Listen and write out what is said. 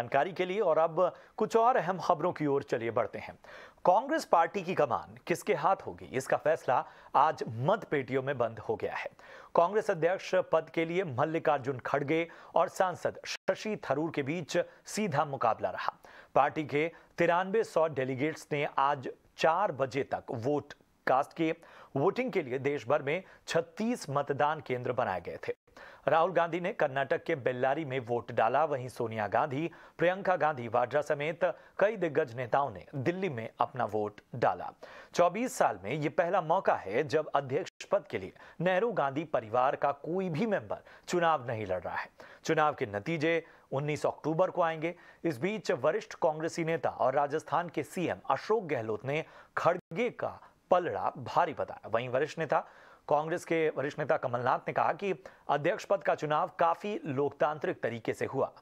जानकारी के लिए और अब कुछ और अहम खबरों की ओर चलिए बढ़ते हैं कांग्रेस पार्टी की कमान किसके हाथ होगी इसका फैसला आज पेटियों में बंद हो गया है कांग्रेस अध्यक्ष पद के लिए मल्लिकार्जुन खड़गे और सांसद शशि थरूर के बीच सीधा मुकाबला रहा पार्टी के तिरानवे सौ डेलीगेट्स ने आज चार बजे तक वोट कास्ट की वोटिंग के लिए देश भर में 36 मतदान केंद्र बनाए गए थे राहुल गांधी ने कर्नाटक के बेल्लारी में वोट डाला वहीं सोनिया गांधी प्रियंका गांधी वाड्रा समेत कई दिग्गज नेताओं ने दिल्ली में अपना वोट डाला 24 साल में यह पहला मौका है जब अध्यक्ष पद के लिए नेहरू गांधी परिवार का कोई भी मेंबर चुनाव नहीं लड़ रहा है चुनाव के नतीजे 19 अक्टूबर को आएंगे इस बीच वरिष्ठ कांग्रेसी नेता और राजस्थान के सीएम अशोक गहलोत ने खड़गे का पलड़ा भारी बताया वहीं वरिष्ठ नेता कांग्रेस के वरिष्ठ नेता कमलनाथ ने कहा कि अध्यक्ष पद का चुनाव काफी लोकतांत्रिक तरीके से हुआ